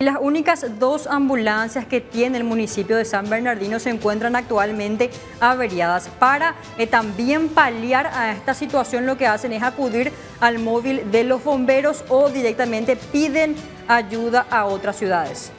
Las únicas dos ambulancias que tiene el municipio de San Bernardino se encuentran actualmente averiadas. Para eh, también paliar a esta situación lo que hacen es acudir al móvil de los bomberos o directamente piden ayuda a otras ciudades.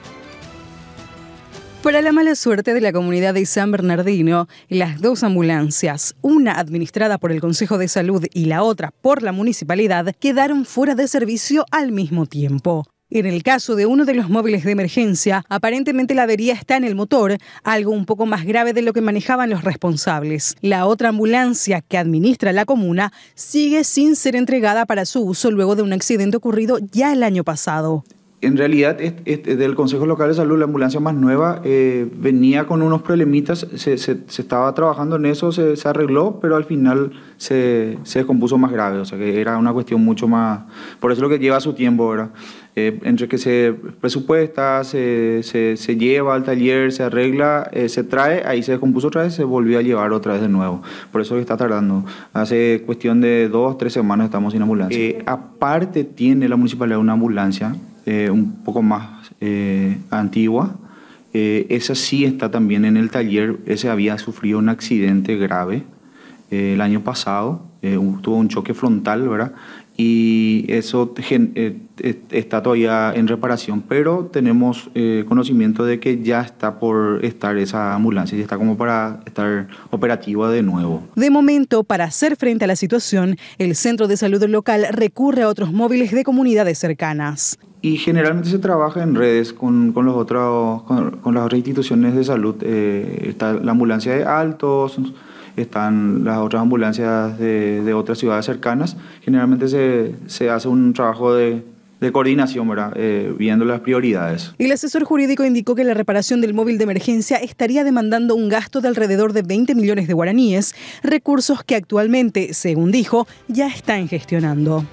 Para la mala suerte de la comunidad de San Bernardino, las dos ambulancias, una administrada por el Consejo de Salud y la otra por la municipalidad, quedaron fuera de servicio al mismo tiempo. En el caso de uno de los móviles de emergencia, aparentemente la avería está en el motor, algo un poco más grave de lo que manejaban los responsables. La otra ambulancia que administra la comuna sigue sin ser entregada para su uso luego de un accidente ocurrido ya el año pasado en realidad del Consejo Local de Salud, la ambulancia más nueva, eh, venía con unos problemitas, se, se, estaba trabajando en eso, se, arregló, pero al final se, descompuso más grave, o sea que era una cuestión mucho más... Por eso es lo que lleva su tiempo, ahora. Eh, entre que se presupuesta, se, se, lleva al taller, se arregla, eh, se trae, ahí se descompuso otra vez, se volvió a llevar otra vez de nuevo. Por eso que está tardando. Hace cuestión de dos, tres semanas estamos sin ambulancia. aparte tiene la municipalidad una ambulancia eh, un poco más eh, antigua. Eh, esa sí está también en el taller, ese había sufrido un accidente grave el año pasado, tuvo un choque frontal, ¿verdad? Y eso está todavía en reparación, pero tenemos conocimiento de que ya está por estar esa ambulancia, y está como para estar operativa de nuevo. De momento, para hacer frente a la situación, el Centro de Salud Local recurre a otros móviles de comunidades cercanas. Y generalmente se trabaja en redes con, los otros, con, las otras instituciones de salud. Eh, está la ambulancia de Altos, están las otras ambulancias de, otras ciudades cercanas. Generalmente se, hace un trabajo de, coordinación, eh, viendo las prioridades. El asesor jurídico indicó que la reparación del móvil de emergencia estaría demandando un gasto de alrededor de 20 millones de guaraníes, recursos que actualmente, según dijo, ya están gestionando.